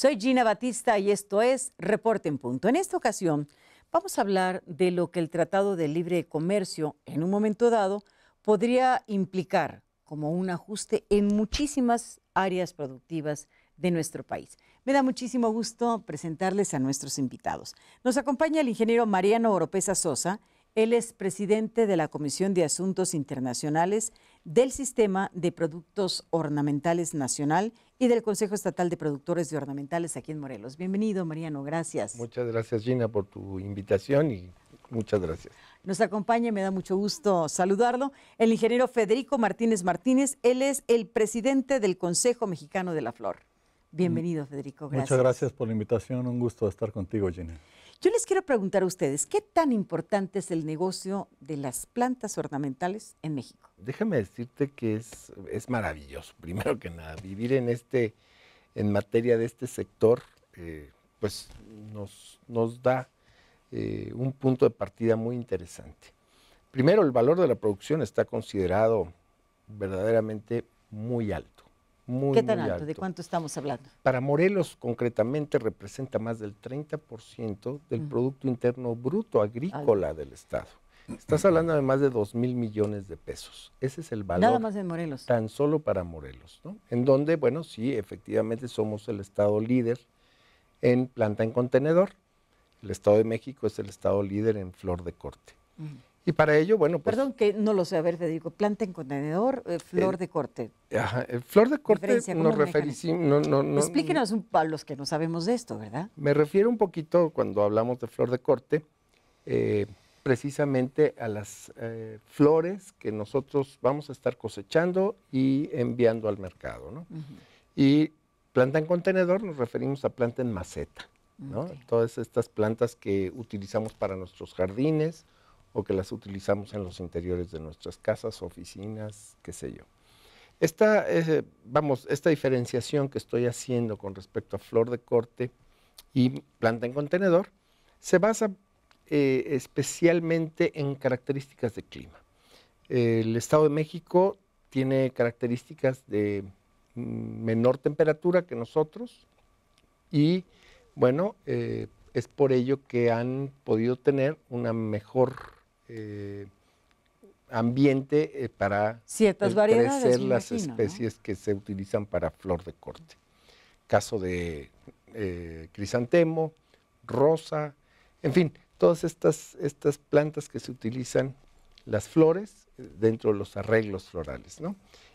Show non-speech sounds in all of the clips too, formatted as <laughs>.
Soy Gina Batista y esto es Reporte en Punto. En esta ocasión vamos a hablar de lo que el Tratado de Libre Comercio en un momento dado podría implicar como un ajuste en muchísimas áreas productivas de nuestro país. Me da muchísimo gusto presentarles a nuestros invitados. Nos acompaña el ingeniero Mariano Oropesa Sosa, él es presidente de la Comisión de Asuntos Internacionales del Sistema de Productos Ornamentales Nacional y del Consejo Estatal de Productores de Ornamentales aquí en Morelos. Bienvenido, Mariano, gracias. Muchas gracias, Gina, por tu invitación y muchas gracias. Nos acompaña, me da mucho gusto saludarlo, el ingeniero Federico Martínez Martínez. Él es el presidente del Consejo Mexicano de la Flor. Bienvenido, mm. Federico. Gracias. Muchas gracias por la invitación. Un gusto estar contigo, Gina. Yo les quiero preguntar a ustedes, ¿qué tan importante es el negocio de las plantas ornamentales en México? Déjame decirte que es, maravilloso, <laughs> primero que nada, vivir en este, en materia de este sector, eh, pues nos, da eh, un punto de partida muy interesante. Primero, el valor de la producción está considerado verdaderamente muy alto. ¿Qué tan alto? ¿De cuánto estamos hablando? Para Morelos, concretamente, representa más del 30% del Producto Interno Bruto Agrícola del Estado. Estás hablando de más de 2 mil millones de pesos. Ese es el valor. Nada más en Morelos. Tan solo para Morelos, ¿no? En donde, bueno, sí, efectivamente somos el Estado líder en planta en contenedor. El Estado de México es el Estado líder en flor de corte. Y para ello, bueno, pues... Perdón que no lo sé, a ver, digo, planta en contenedor, eh, eh, eh, flor de corte. Ajá, flor de corte nos referimos... No, Explíquenos un, a los que no sabemos de esto, ¿verdad? Me refiero un poquito, cuando hablamos de flor de corte, precisamente a las flores que nosotros vamos a estar cosechando y enviando al mercado, ¿no? Y planta en contenedor nos referimos a planta en maceta, ¿no? Todas estas plantas que utilizamos para nuestros jardines, o que las utilizamos en los interiores de nuestras casas, oficinas, qué sé yo. Esta, eh, vamos, esta diferenciación que estoy haciendo con respecto a flor de corte y planta en contenedor se basa eh, especialmente en características de clima. el Estado de México tiene características de mm, menor temperatura que nosotros y bueno, eh, es por ello que han podido tener una mejor eh, ambiente eh, para Ciertas variedades, crecer las especies que se utilizan para flor de corte. Caso de eh, crisantemo, rosa, en fin, todas estas, estas plantas que se utilizan, las flores, dentro de los arreglos florales.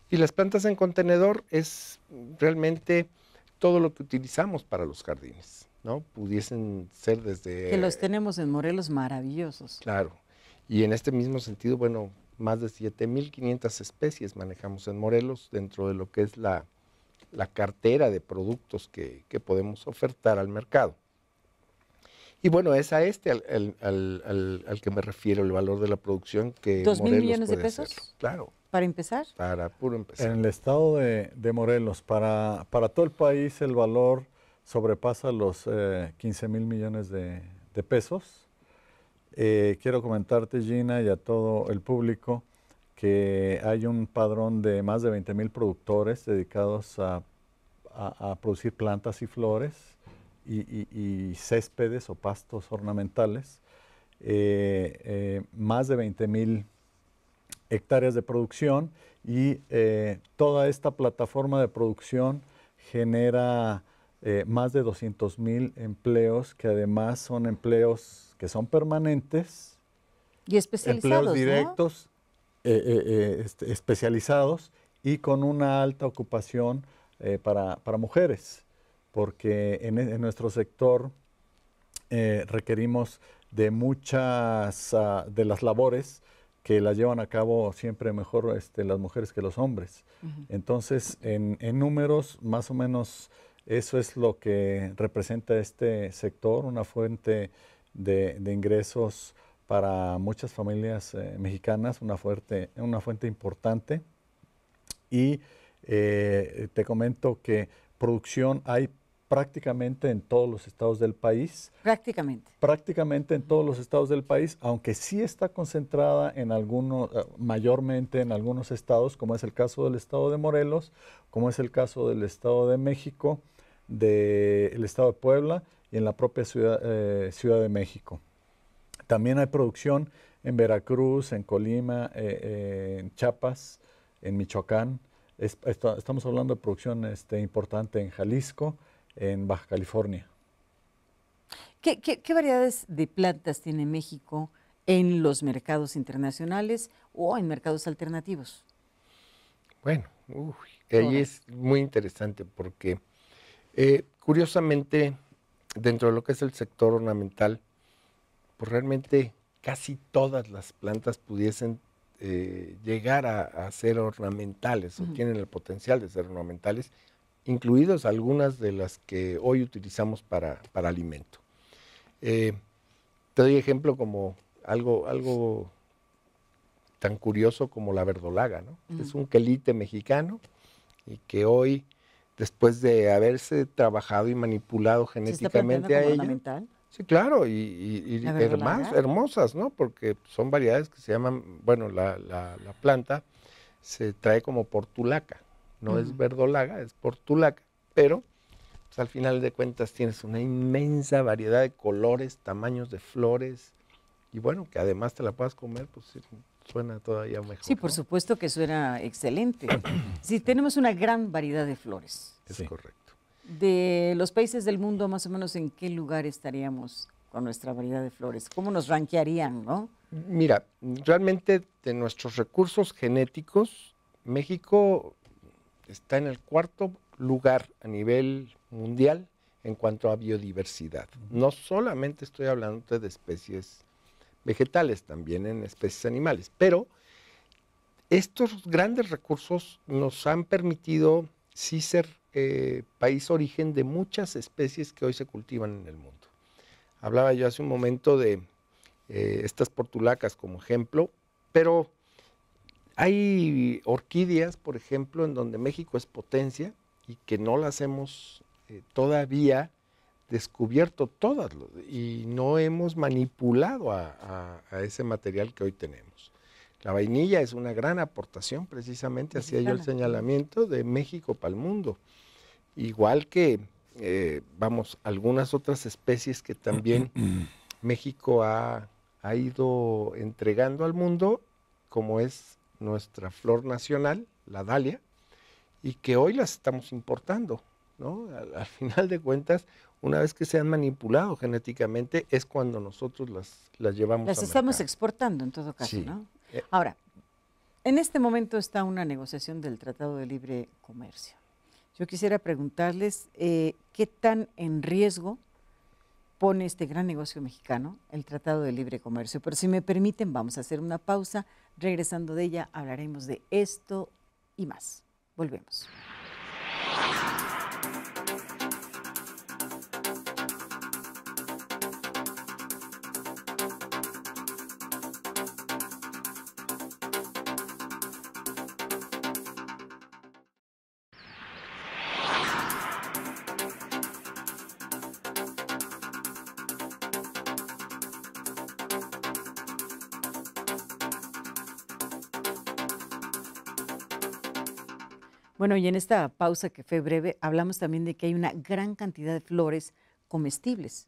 Y las plantas en contenedor es realmente todo lo que utilizamos para los jardines, ¿no? Pudiesen ser desde... Que los tenemos en Morelos maravillosos. Claro, y en este mismo sentido, bueno, más de 7.500 especies manejamos en Morelos dentro de lo que es la, cartera de productos que, podemos ofertar al mercado. Y bueno, es a este al, que me refiero, el valor de la producción que ¿Dos mil millones de pesos? Claro. ¿Para empezar? Para puro empezar. En el estado de, Morelos, para, para todo el país el valor sobrepasa los 15,000 eh, 15 mil millones de, de pesos. Eh, quiero comentarte, Gina, y a todo el público, que hay un padrón de más de 20,000 productores dedicados a, producir plantas y flores y, céspedes o pastos ornamentales. Eh, eh, más de 20,000 hectáreas de producción y toda esta plataforma de producción genera más de 200,000 empleos que además son empleos que son permanentes. Y especializados. Empleos directos, eh, eh, eh, este, especializados y con una alta ocupación para, mujeres, porque en, nuestro sector requerimos de muchas ah, de las labores que las llevan a cabo siempre mejor este, las mujeres que los hombres. Entonces, en, números, más o menos eso es lo que representa este sector, una fuente de, ingresos para muchas familias eh, mexicanas, una, fuerte, una fuente importante. Y eh, te comento que producción hay prácticamente en todos los estados del país. Prácticamente. Prácticamente en todos los estados del país, aunque sí está concentrada en algunos, eh, mayormente en algunos estados, como es el caso del estado de Morelos, como es el caso del estado de México, del estado de Puebla y en la propia ciudad, eh, ciudad, de México. También hay producción en Veracruz, en Colima, eh, eh, en Chiapas, en Michoacán. estamos hablando de producción este, importante en Jalisco, en Baja California. ¿Qué, variedades de plantas tiene México en los mercados internacionales o en mercados alternativos? Bueno, ahí es muy interesante porque eh, curiosamente, dentro de lo que es el sector ornamental, pues realmente casi todas las plantas pudiesen eh, llegar a, ser ornamentales o tienen el potencial de ser ornamentales, incluidas algunas de las que hoy utilizamos para, para alimento. Eh, te doy ejemplo como algo, algo tan curioso como la verdolaga, ¿no? Es un quelite mexicano y que hoy después de haberse trabajado y manipulado genéticamente a ella. Sí, claro, y, y, y hermosas, ¿no? Porque son variedades que se llaman, bueno, la, la, planta se trae como portulaca, no es verdolaga, es portulaca, pero pues, al final de cuentas tienes una inmensa variedad de colores, tamaños de flores, y bueno, que además te la puedas comer, pues suena todavía mejor. Sí, por supuesto que suena excelente. <clears throat> sí, tenemos una gran variedad de flores. Es correcto. De los países del mundo, más o menos, ¿en qué lugar estaríamos con nuestra variedad de flores? ¿Cómo nos ranquearían, no? Mira, realmente de nuestros recursos genéticos, México está en el cuarto lugar a nivel mundial en cuanto a biodiversidad. No solamente estoy hablando de especies vegetales, también en especies animales. Pero estos grandes recursos nos han permitido sí ser eh, país origen de muchas especies que hoy se cultivan en el mundo. Hablaba yo hace un momento de eh, estas portulacas como ejemplo, pero hay orquídeas, por ejemplo, en donde México es potencia y que no las hacemos eh, todavía descubierto todas y no hemos manipulado a, ese material que hoy tenemos. La vainilla es una gran aportación, precisamente hacía yo el señalamiento de México para el mundo. Igual que, eh, vamos, algunas otras especies que también <clears throat> México ha, ha ido entregando al mundo, como es nuestra flor nacional, la dalia, y que hoy las estamos importando. Al, final de cuentas, una vez que se han manipulado genéticamente, es cuando nosotros las, las llevamos. Las estamos exportando en todo caso, eh. Ahora, en este momento está una negociación del Tratado de Libre Comercio. Yo quisiera preguntarles eh, qué tan en riesgo pone este gran negocio mexicano, el Tratado de Libre Comercio. Pero si me permiten, vamos a hacer una pausa. Regresando de ella, hablaremos de esto y más. Volvemos. Bueno, y en esta pausa que fue breve, hablamos también de que hay una gran cantidad de flores comestibles.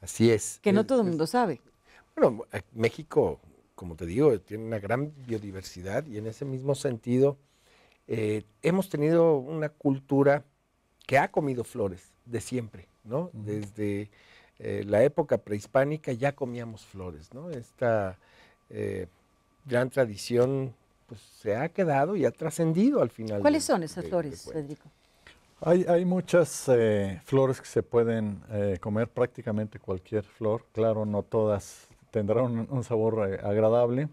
Así es. Que no todo el mundo sabe. Bueno, eh, México, como te digo, tiene una gran biodiversidad y en ese mismo sentido eh, hemos tenido una cultura que ha comido flores de siempre, ¿no? Desde eh, la época prehispánica ya comíamos flores, ¿no? Esta gran tradición pues se ha quedado y ha trascendido al final. ¿Cuáles son esas flores, Federico? Hay, muchas eh, flores que se pueden eh, comer, prácticamente cualquier flor. Claro, no todas tendrán un, sabor eh, agradable,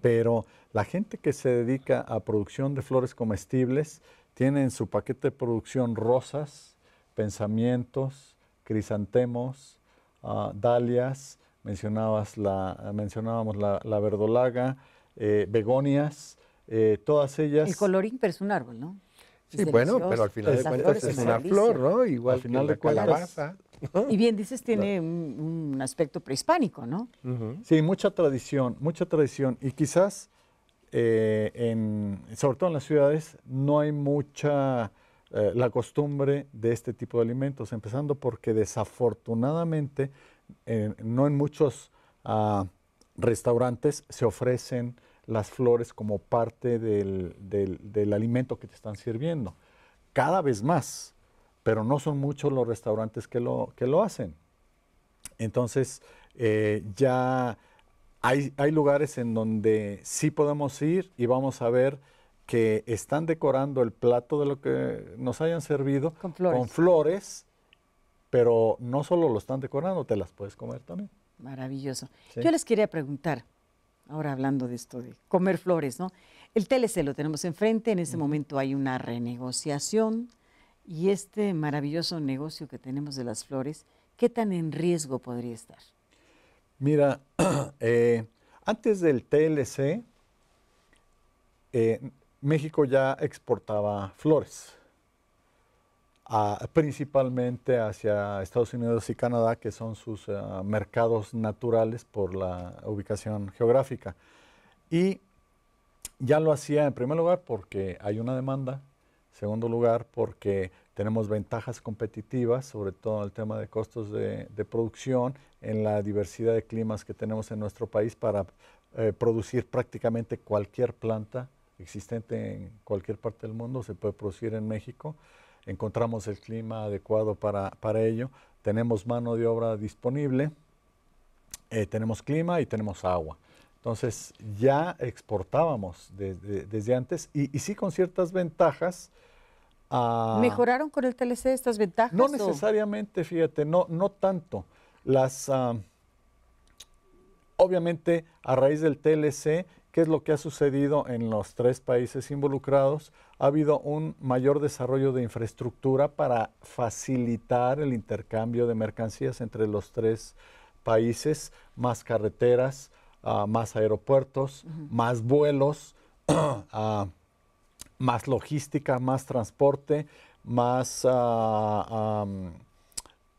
pero la gente que se dedica a producción de flores comestibles tiene en su paquete de producción rosas, pensamientos, crisantemos, ah, dalias, mencionabas la, mencionábamos la verdolaga, eh, begonias, eh, todas ellas. El colorín, pero es un árbol, ¿no? Sí, bueno, pero al final de cuentas es una flor, ¿no? Igual que Y bien dices, tiene un, aspecto prehispánico, ¿no? Sí, mucha tradición, mucha tradición. Y quizás, eh, en, sobre todo en las ciudades, no hay mucha la costumbre de este tipo de alimentos, empezando porque desafortunadamente no en muchos ah, restaurantes se ofrecen las flores como parte del, alimento que te están sirviendo. Cada vez más, pero no son muchos los restaurantes que lo, que lo hacen. Entonces, eh, ya hay, hay, lugares en donde sí podemos ir y vamos a ver que están decorando el plato de lo que nos hayan servido con flores, pero no solo lo están decorando, te las puedes comer también. Maravilloso. Yo les quería preguntar, ahora hablando de esto de comer flores, ¿no? El TLC lo tenemos enfrente, en ese momento hay una renegociación y este maravilloso negocio que tenemos de las flores, ¿qué tan en riesgo podría estar? Mira, <clears throat> eh, antes del TLC, eh, México ya exportaba flores principalmente hacia Estados Unidos y Canadá, que son sus eh, mercados naturales por la ubicación geográfica. Y ya lo hacía en primer lugar porque hay una demanda, en segundo lugar porque tenemos ventajas competitivas, sobre todo en el tema de costos de, producción, en la diversidad de climas que tenemos en nuestro país para eh, producir prácticamente cualquier planta existente en cualquier parte del mundo, se puede producir en México encontramos el clima adecuado para, ello, tenemos mano de obra disponible, eh, tenemos clima y tenemos agua. Entonces ya exportábamos desde antes y, sí con ciertas ventajas. Ah, ¿Mejoraron con el TLC estas ventajas? No necesariamente, fíjate, no, no tanto. Las, ah, obviamente, a raíz del TLC, ¿qué es lo que ha sucedido en los tres países involucrados? ha habido un mayor desarrollo de infraestructura para facilitar el intercambio de mercancías entre los tres países, más carreteras, ah, más aeropuertos, más vuelos, <clears throat> ah, más logística, más transporte, más ah,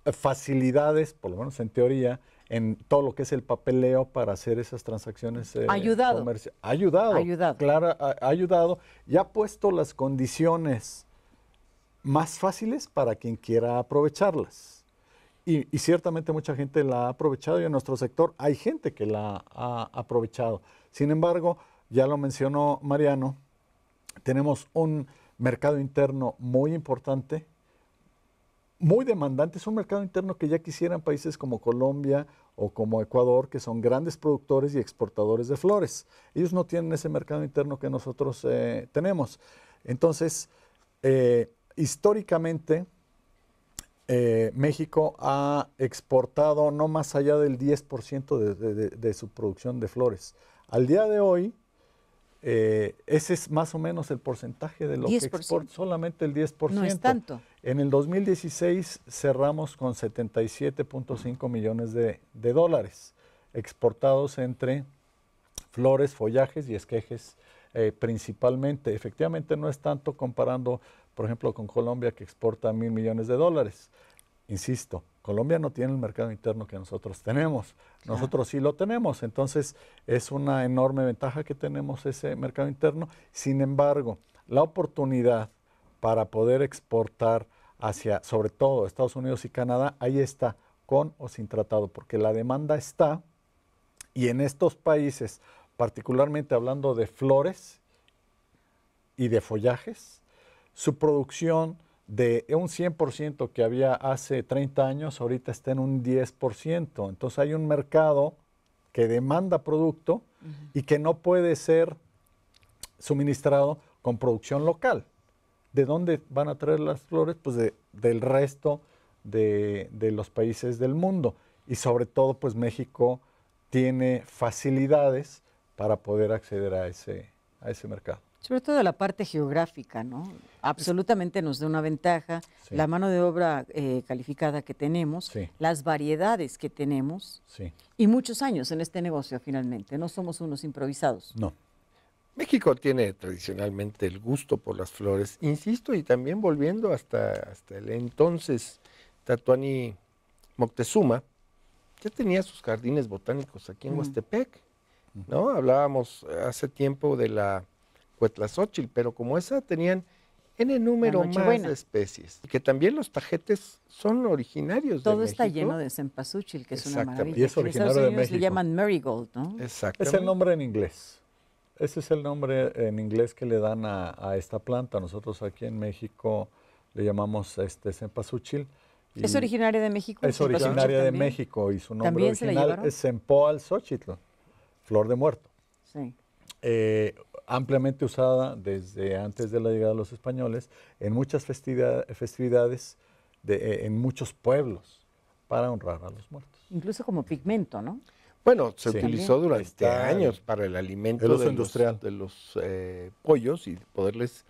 facilidades, por lo menos en teoría, en todo lo que es el papeleo para hacer esas transacciones eh, ayudado. ayudado. Ayudado. Clara, ha, ayudado y ha puesto las condiciones más fáciles para quien quiera aprovecharlas. Y, y, ciertamente mucha gente la ha aprovechado y en nuestro sector hay gente que la ha aprovechado. Sin embargo, ya lo mencionó Mariano, tenemos un mercado interno muy importante muy demandante, es un mercado interno que ya quisieran países como Colombia o como Ecuador, que son grandes productores y exportadores de flores. Ellos no tienen ese mercado interno que nosotros eh, tenemos. Entonces, eh, históricamente, eh, México ha exportado no más allá del 10% de, de, su producción de flores. Al día de hoy, ese es más o menos el porcentaje de lo que exporta, solamente el 10%. No es tanto. En el 2016 cerramos con 77.5 millones de, dólares exportados entre flores, follajes y esquejes eh, principalmente. Efectivamente no es tanto comparando, por ejemplo, con Colombia que exporta mil millones de dólares. Insisto, Colombia no tiene el mercado interno que nosotros tenemos. Nosotros sí lo tenemos. Entonces es una enorme ventaja que tenemos ese mercado interno. Sin embargo, la oportunidad para poder exportar hacia, sobre todo, Estados Unidos y Canadá, ahí está, con o sin tratado, porque la demanda está y en estos países, particularmente hablando de flores y de follajes, su producción de un 100% que había hace 30 años, ahorita está en un 10%. Entonces hay un mercado que demanda producto y que no puede ser suministrado con producción local. ¿De dónde van a traer las flores? Pues del resto de, los países del mundo. Y sobre todo, pues México tiene facilidades para poder acceder a ese, a ese mercado. Sobre todo la parte geográfica, ¿no? Absolutamente nos da una ventaja, la mano de obra eh, calificada que tenemos, las variedades que tenemos y muchos años en este negocio finalmente. No somos unos improvisados. No. México tiene tradicionalmente el gusto por las flores, insisto, y también volviendo hasta, el entonces Tatuani Moctezuma, ya tenía sus jardines botánicos aquí en Huastepec, ¿no? Hablábamos hace tiempo de la Cuetlazóchil, pero como esa tenían N número más especies. Y que también los tajetes son originarios Todo de México. Todo está lleno de cempasúchil, que es una maravilla. Y es originario de México. llaman marigold, ¿no? Exacto. Es el nombre en inglés. Ese es el nombre en inglés que le dan a, esta planta. Nosotros aquí en México le llamamos este cempasúchil. ¿Es originaria de México? Es originaria de México y su nombre original es al Xochitl, flor de muerto. Eh, ampliamente usada desde antes de la llegada de los españoles en muchas festividades, eh, en muchos pueblos, para honrar a los muertos. Incluso como pigmento, ¿no? Bueno, se utilizó durante años para el alimento de, industrial. Los, de los eh, pollos y poderles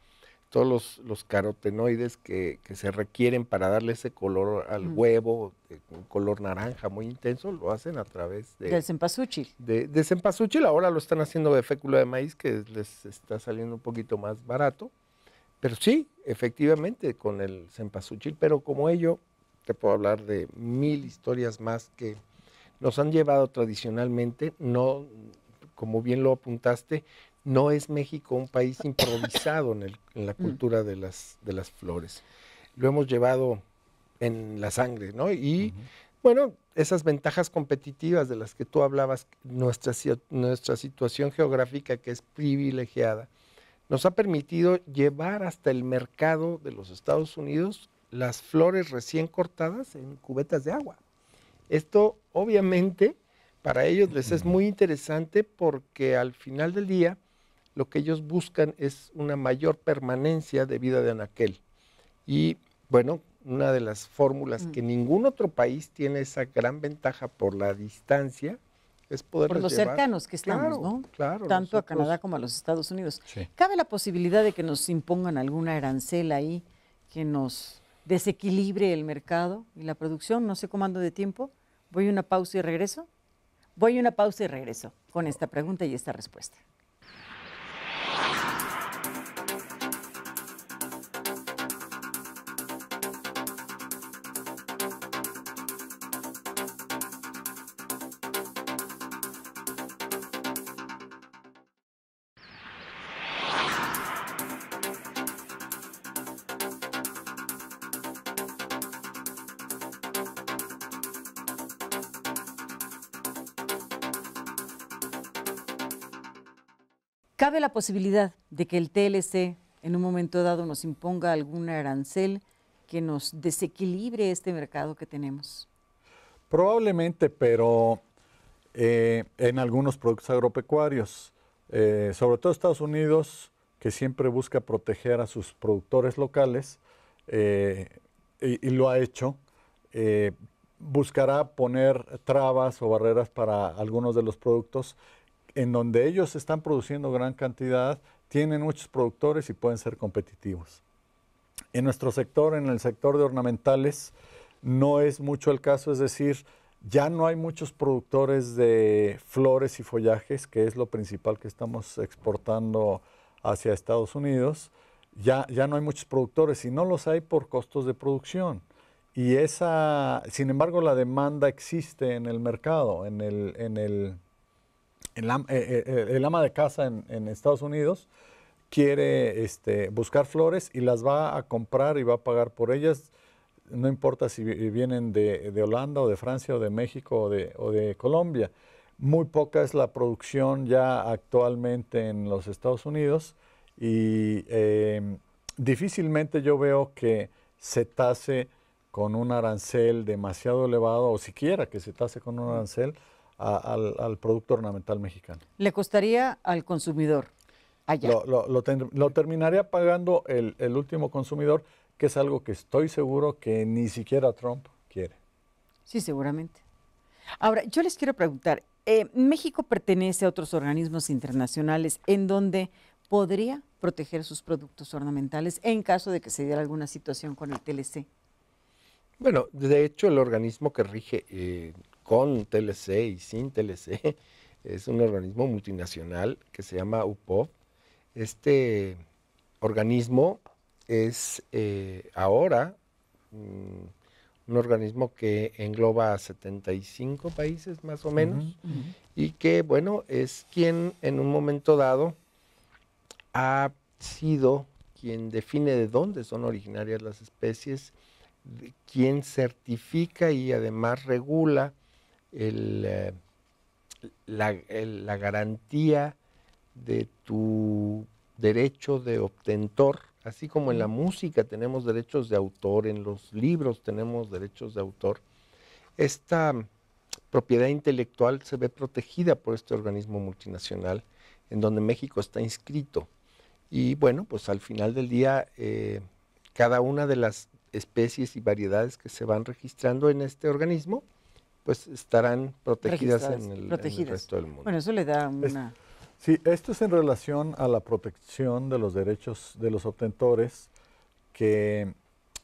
todos los, carotenoides que, se requieren para darle ese color al huevo, eh, un color naranja muy intenso, lo hacen a través de... Del cempasúchil. De, de ahora lo están haciendo de fécula de maíz, que les está saliendo un poquito más barato. Pero sí, efectivamente, con el cempasúchil, pero como ello, te puedo hablar de mil historias más que nos han llevado tradicionalmente, no, como bien lo apuntaste, no es México un país improvisado en, la mm. cultura de las, de las flores. Lo hemos llevado en la sangre, ¿no? Y bueno, esas ventajas competitivas de las que tú hablabas, nuestra, nuestra situación geográfica que es privilegiada, nos ha permitido llevar hasta el mercado de los Estados Unidos las flores recién cortadas en cubetas de agua. Esto obviamente para ellos les es muy interesante porque al final del día lo que ellos buscan es una mayor permanencia de vida de Anaquel. Y bueno, una de las fórmulas que mm. ningún otro país tiene esa gran ventaja por la distancia es poder por los cercanos que estamos, ¿no? Claro. Tanto a Canadá como a los Estados Unidos. ¿Cabe la posibilidad de que nos impongan alguna arancel ahí que nos desequilibre el mercado y la producción. No sé cómo ando de tiempo. Voy a una pausa y regreso. Voy a una pausa y regreso con esta pregunta y esta respuesta. ¿Cabe la posibilidad de que el TLC en un momento dado nos imponga algún arancel que nos desequilibre este mercado que tenemos? Probablemente, pero eh, en algunos productos agropecuarios, eh, sobre todo Estados Unidos, que siempre busca proteger a sus productores locales, eh, y, lo ha hecho, buscará poner trabas o barreras para algunos de los productos en donde ellos están produciendo gran cantidad, tienen muchos productores y pueden ser competitivos. En nuestro sector, en el sector de ornamentales, no es mucho el caso, es decir, ya no hay muchos productores de flores y follajes, que es lo principal que estamos exportando hacia Estados Unidos. Ya, ya no hay muchos productores y no los hay por costos de producción. Y esa, sin embargo, la demanda existe en el mercado, en el, en el eh, eh, eh, el, ama de casa en, Estados Unidos quiere este, buscar flores y las va a comprar y va a pagar por ellas, no importa si vienen de, Holanda o de Francia o de México o de, Colombia. Muy poca es la producción ya actualmente en los Estados Unidos y em, difícilmente yo veo que se tase con un arancel demasiado elevado o siquiera que se tase con un arancel al, producto ornamental mexicano. ¿Le costaría al consumidor allá? Lo, terminaría pagando el, último consumidor, que es algo que estoy seguro que ni siquiera Trump quiere. Sí, seguramente. Ahora, yo les quiero preguntar, eh, México pertenece a otros organismos internacionales en donde podría proteger sus productos ornamentales en caso de que se diera alguna situación con el TLC. Bueno, de hecho el organismo que rige eh, con TLC y sin TLC. <laughs> Es un organismo multinacional que se llama UPOV. Este organismo es eh, ahora mm, un organismo que engloba a 75 países más o menos y que, bueno, es quien en un momento dado ha sido quien define de dónde son originarias las especies, quien certifica y además regula eh, la, garantía de tu derecho de obtentor, así como en la música tenemos derechos de autor, en los libros tenemos derechos de autor, esta propiedad intelectual se ve protegida por este organismo multinacional en donde México está inscrito. Y bueno, pues al final del día, eh, cada una de las especies y variedades que se van registrando en este organismo, pues estarán protegidas en el, resto del mundo. Bueno, eso le da una... sí, esto es en relación a la protección de los derechos de los obtentores que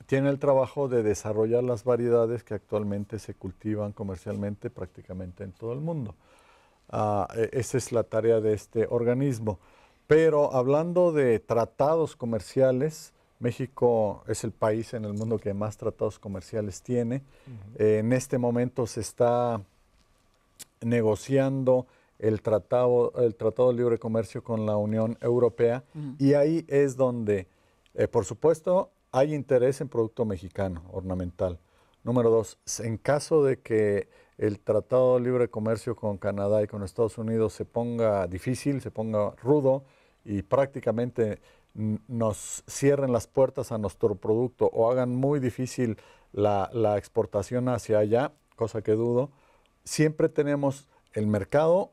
tiene el trabajo de desarrollar las variedades que actualmente se cultivan comercialmente prácticamente en todo el mundo. Ah, e-, esa es la tarea de este organismo. Pero hablando de tratados comerciales, México es el país en el mundo que más tratados comerciales tiene. Eh, en este momento se está negociando el tratado, el tratado de libre comercio con la Unión Europea y ahí es donde, eh, por supuesto, hay interés en producto mexicano ornamental. Número dos, en caso de que el tratado de libre comercio con Canadá y con Estados Unidos se ponga difícil, se ponga rudo y prácticamente nos cierren las puertas a nuestro producto o hagan muy difícil la, exportación hacia allá, cosa que dudo, siempre tenemos el mercado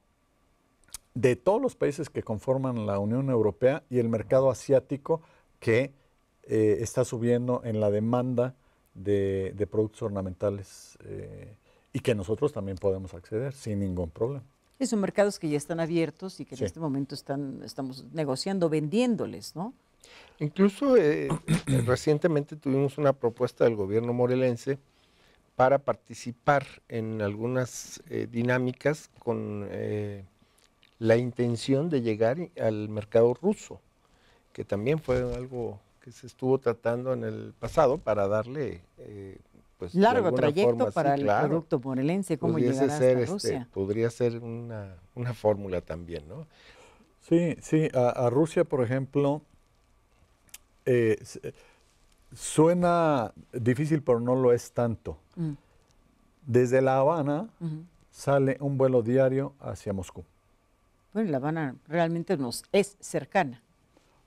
de todos los países que conforman la Unión Europea y el mercado asiático que eh, está subiendo en la demanda de, productos ornamentales eh, y que nosotros también podemos acceder sin ningún problema. Esos mercados que ya están abiertos y que en este momento están, estamos negociando, vendiéndoles, ¿no? Incluso eh, eh, <clears throat> recientemente tuvimos una propuesta del gobierno morelense para participar en algunas eh, dinámicas con la intención de llegar al mercado ruso, que también fue algo que se estuvo tratando en el pasado para darle pues, largo trayecto para el producto morelense, cómo llegar a este, Rusia. podría ser una, fórmula también, ¿no? Sí, sí, a, Rusia, por ejemplo, eh, eh, suena difícil, pero no lo es tanto. Mm. Desde La Habana sale un vuelo diario hacia Moscú. Bueno, La Habana realmente nos es cercana.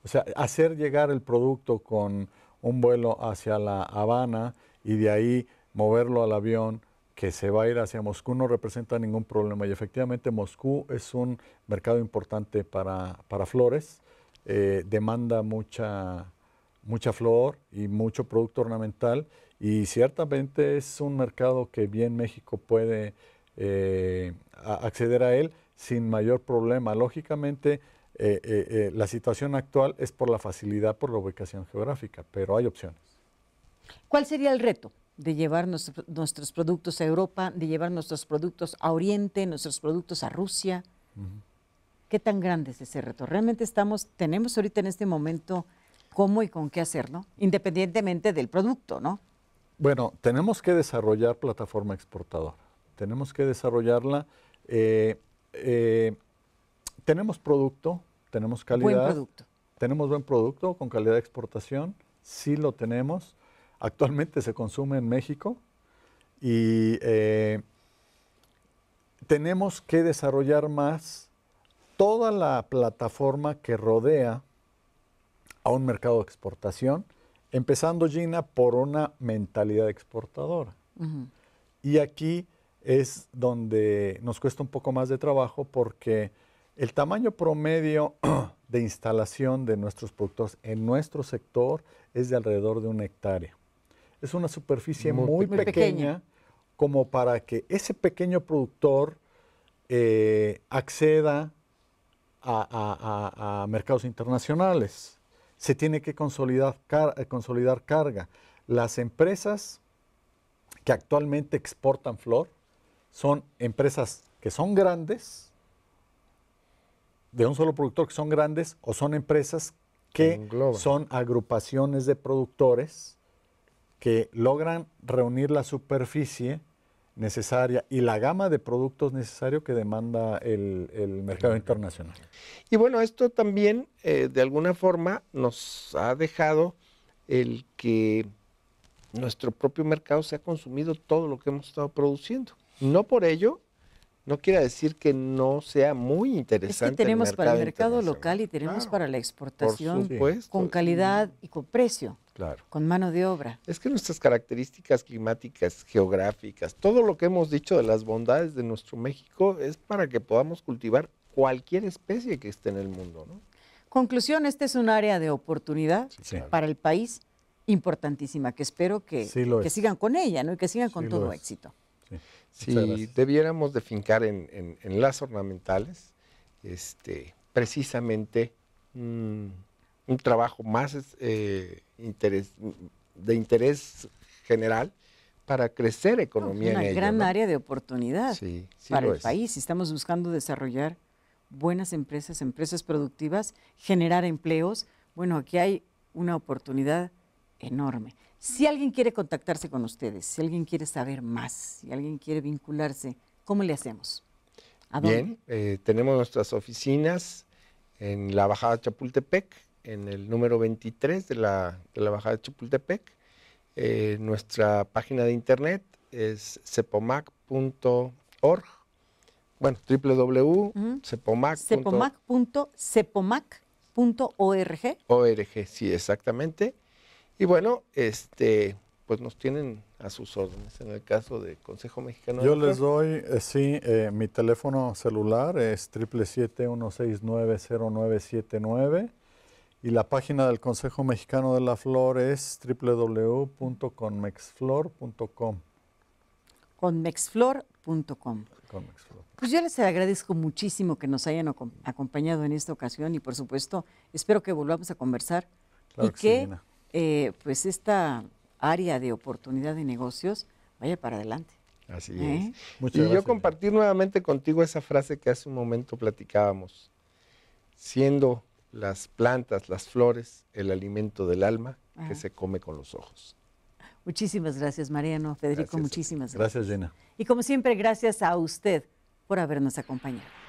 O sea, hacer llegar el producto con un vuelo hacia La Habana y de ahí moverlo al avión que se va a ir hacia Moscú no representa ningún problema. Y efectivamente Moscú es un mercado importante para, flores, eh, demanda mucha, mucha flor y mucho producto ornamental y ciertamente es un mercado que bien México puede eh, acceder a él sin mayor problema. Lógicamente, eh, la situación actual es por la facilidad, por la ubicación geográfica, pero hay opciones. ¿Cuál sería el reto? de llevar nuestros productos a Europa, de llevar nuestros productos a Oriente, nuestros productos a Rusia. ¿Qué tan grande es ese reto? Realmente estamos, tenemos ahorita en este momento cómo y con qué hacerlo, ¿no? Independientemente del producto, ¿no? Bueno, tenemos que desarrollar plataforma exportadora. Tenemos que desarrollarla. Eh, eh, tenemos producto, tenemos calidad. Buen producto. Tenemos buen producto con calidad de exportación. Sí lo tenemos actualmente se consume en México y eh, tenemos que desarrollar más toda la plataforma que rodea a un mercado de exportación, empezando Gina por una mentalidad exportadora. Y aquí es donde nos cuesta un poco más de trabajo porque el tamaño promedio <clears throat> de instalación de nuestros productos en nuestro sector es de alrededor de un hectárea es una superficie muy, pequeña, como para que ese pequeño productor eh, acceda a, mercados internacionales. Se tiene que consolidar, eh, consolidar carga. Las empresas que actualmente exportan flor son empresas que son grandes, de un solo productor que son grandes, o son empresas que son agrupaciones de productores que logran reunir la superficie necesaria y la gama de productos necesarios que demanda el, mercado internacional. Y bueno, esto también eh, de alguna forma nos ha dejado el que nuestro propio mercado se ha consumido todo lo que hemos estado produciendo. No por ello no quiere decir que no sea muy interesante. Es tenemos para el mercado local y tenemos para la exportación con calidad y con precio. Claro. Con mano de obra. Es que nuestras características climáticas, geográficas, todo lo que hemos dicho de las bondades de nuestro México es para que podamos cultivar cualquier especie que esté en el mundo, Conclusión, este es un área de oportunidad para el país importantísima, que espero que, sigan con ella, ¿no? Y que sigan con todo éxito. Si debiéramos de fincar en, las ornamentales este, precisamente mm, un trabajo más eh, de interés general para crecer economía en Una gran área de oportunidad para el país, país. Estamos buscando desarrollar buenas empresas, empresas productivas, generar empleos. Bueno, aquí hay una oportunidad enorme. Si alguien quiere contactarse con ustedes, si alguien quiere saber más, si alguien quiere vincularse, ¿cómo le hacemos? Bien, eh, tenemos nuestras oficinas en la Bajada Chapultepec, en el número 23 de la, de Bajada Chapultepec. Eh, nuestra página de internet es cepomac.org. Bueno, www.cepomac.org. Cepomac. Cepomac.org. Org, sí, exactamente. Y bueno, este, pues nos tienen a sus órdenes en el caso del Consejo Mexicano. Yo les doy, eh, sí, eh, mi teléfono celular es 777-169-0979 y la página del Consejo Mexicano de la Flor es www.conmexflor.com. Conmexflor.com. Pues yo les agradezco muchísimo que nos hayan acompañado en esta ocasión y por supuesto espero que volvamos a conversar y que eh, pues esta área de oportunidad de negocios vaya para adelante. Así ¿Eh? es. y yo compartir nuevamente contigo esa frase que hace un momento platicábamos. Siendo las plantas, las flores, el alimento del alma que se come con los ojos. Muchísimas gracias, Mariano. Federico, muchísimas gracias. Gracias, Y como siempre, gracias a usted por habernos acompañado.